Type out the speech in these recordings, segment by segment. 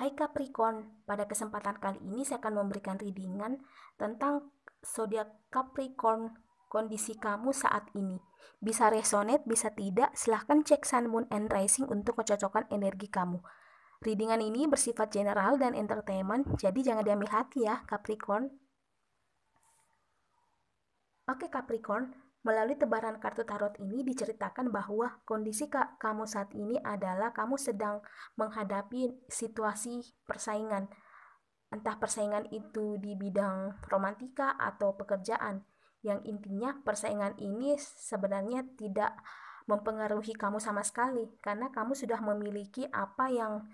Hai Capricorn, pada kesempatan kali ini saya akan memberikan readingan tentang zodiak Capricorn kondisi kamu saat ini. Bisa resonate, bisa tidak, silahkan cek Sun, Moon, and Rising untuk kecocokan energi kamu. Readingan ini bersifat general dan entertainment, jadi jangan diambil hati ya, Capricorn. Oke Capricorn, Melalui tebaran kartu tarot ini diceritakan bahwa kondisi kamu saat ini adalah kamu sedang menghadapi situasi persaingan. Entah persaingan itu di bidang romantika atau pekerjaan. Yang intinya persaingan ini sebenarnya tidak mempengaruhi kamu sama sekali karena kamu sudah memiliki apa yang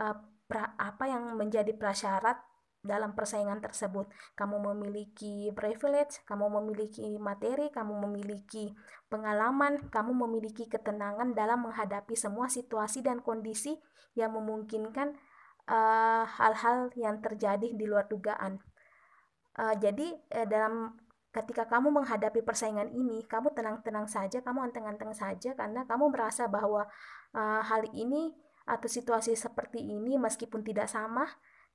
uh, pra, apa yang menjadi prasyarat dalam persaingan tersebut. Kamu memiliki privilege, kamu memiliki materi, kamu memiliki pengalaman, kamu memiliki ketenangan dalam menghadapi semua situasi dan kondisi yang memungkinkan eh, hal-hal uh, yang terjadi di luar dugaan. Uh, jadi uh, dalam ketika kamu menghadapi persaingan ini, kamu tenang-tenang saja, kamu anteng-anteng saja karena kamu merasa bahwa uh, hal ini atau situasi seperti ini meskipun tidak sama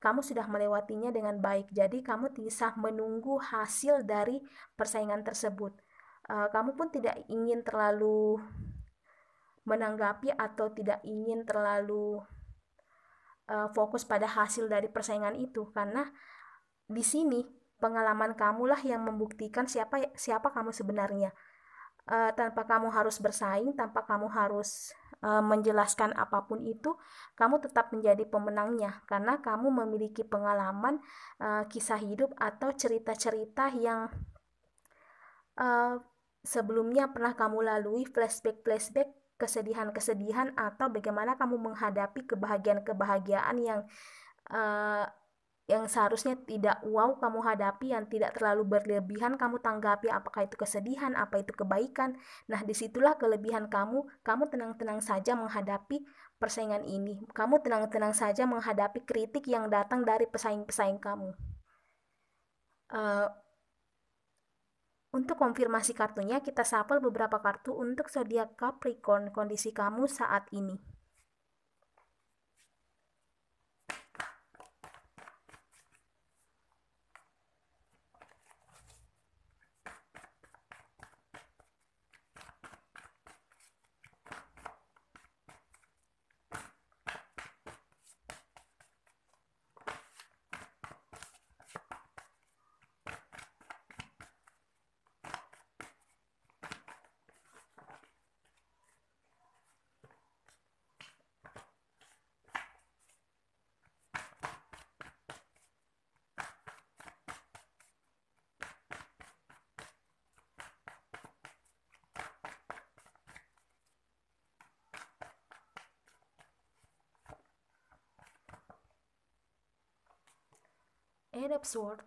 kamu sudah melewatinya dengan baik. Jadi kamu bisa menunggu hasil dari persaingan tersebut. Eh, kamu pun tidak ingin terlalu menanggapi atau tidak ingin terlalu eh, fokus pada hasil dari persaingan itu karena di sini pengalaman kamulah yang membuktikan siapa siapa kamu sebenarnya uh, tanpa kamu harus bersaing, tanpa kamu harus uh, menjelaskan apapun itu, kamu tetap menjadi pemenangnya karena kamu memiliki pengalaman uh, kisah hidup atau cerita-cerita yang uh, sebelumnya pernah kamu lalui flashback-flashback kesedihan-kesedihan atau bagaimana kamu menghadapi kebahagiaan-kebahagiaan yang uh, yang seharusnya tidak wow kamu hadapi, yang tidak terlalu berlebihan kamu tanggapi, apakah itu kesedihan, apa itu kebaikan. Nah, disitulah kelebihan kamu, kamu tenang-tenang saja menghadapi persaingan ini. Kamu tenang-tenang saja menghadapi kritik yang datang dari pesaing-pesaing kamu. Uh, untuk konfirmasi kartunya, kita sapel beberapa kartu untuk zodiak Capricorn kondisi kamu saat ini. and absorb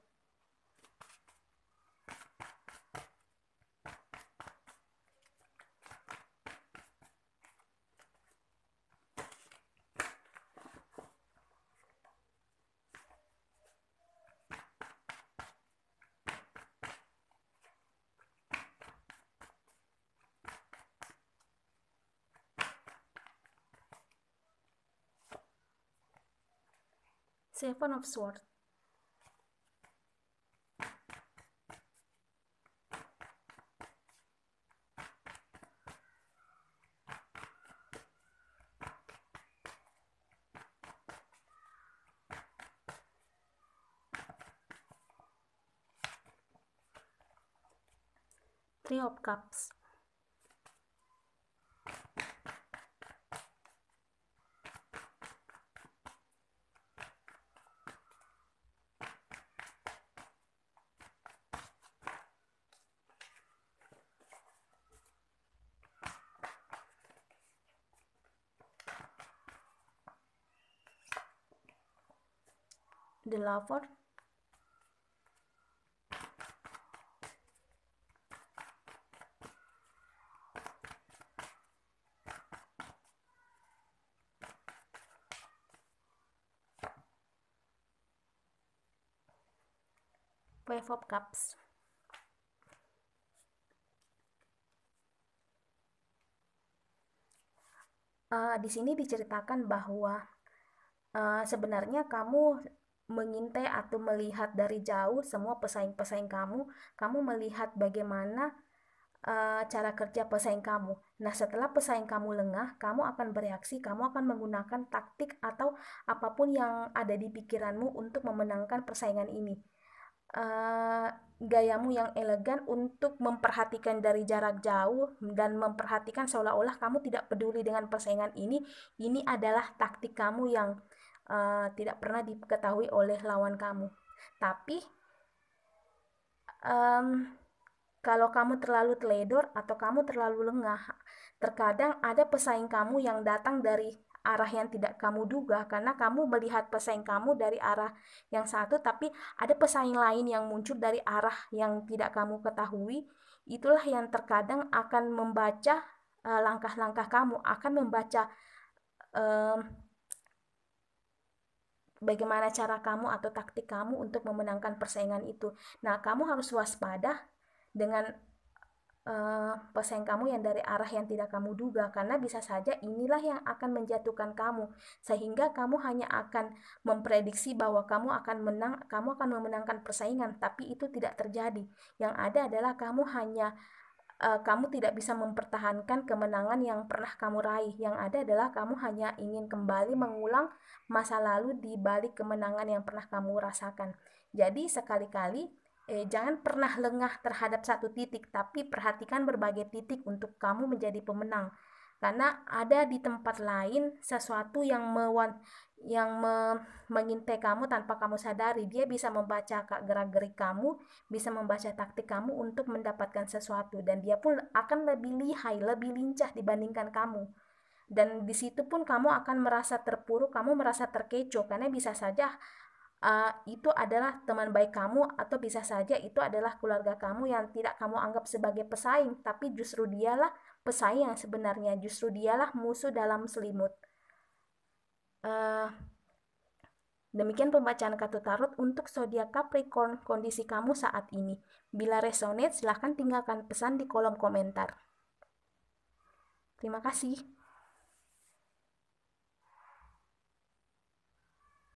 Seven of Swords three of cups the lover Wave of Cups. Uh, di sini diceritakan bahwa uh, sebenarnya kamu mengintai atau melihat dari jauh semua pesaing-pesaing kamu, kamu melihat bagaimana eh, cara kerja pesaing kamu. Nah, setelah pesaing kamu lengah, kamu akan bereaksi, kamu akan menggunakan taktik atau apapun yang ada di pikiranmu untuk memenangkan persaingan ini. Eh, gayamu yang elegan untuk memperhatikan dari jarak jauh dan memperhatikan seolah-olah kamu tidak peduli dengan persaingan ini. Ini adalah taktik kamu yang uh, tidak pernah diketahui oleh lawan kamu. Tapi um, kalau kamu terlalu teledor atau kamu terlalu lengah, terkadang ada pesaing kamu yang datang dari arah yang tidak kamu duga karena kamu melihat pesaing kamu dari arah yang satu tapi ada pesaing lain yang muncul dari arah yang tidak kamu ketahui itulah yang terkadang akan membaca eh, langkah-langkah kamu akan membaca um, bagaimana cara kamu atau taktik kamu untuk memenangkan persaingan itu nah kamu harus waspada dengan uh, pesaing kamu yang dari arah yang tidak kamu duga karena bisa saja inilah yang akan menjatuhkan kamu sehingga kamu hanya akan memprediksi bahwa kamu akan menang kamu akan memenangkan persaingan tapi itu tidak terjadi yang ada adalah kamu hanya eh, kamu tidak bisa mempertahankan kemenangan yang pernah kamu raih yang ada adalah kamu hanya ingin kembali mengulang masa lalu di balik kemenangan yang pernah kamu rasakan jadi sekali-kali eh, jangan pernah lengah terhadap satu titik, tapi perhatikan berbagai titik untuk kamu menjadi pemenang. Karena ada di tempat lain sesuatu yang mewan yang me, mengintai kamu tanpa kamu sadari. Dia bisa membaca gerak-gerik kamu, bisa membaca taktik kamu untuk mendapatkan sesuatu dan dia pun akan lebih lihai, lebih lincah dibandingkan kamu. Dan di situ pun kamu akan merasa terpuruk, kamu merasa terkecoh karena bisa saja uh, itu adalah teman baik kamu atau bisa saja itu adalah keluarga kamu yang tidak kamu anggap sebagai pesaing, tapi justru dialah pesaing yang sebenarnya, justru dialah musuh dalam selimut. Uh, Demikian pembacaan kartu tarot untuk zodiak Capricorn kondisi kamu saat ini. Bila resonate, silahkan tinggalkan pesan di kolom komentar. Terima kasih.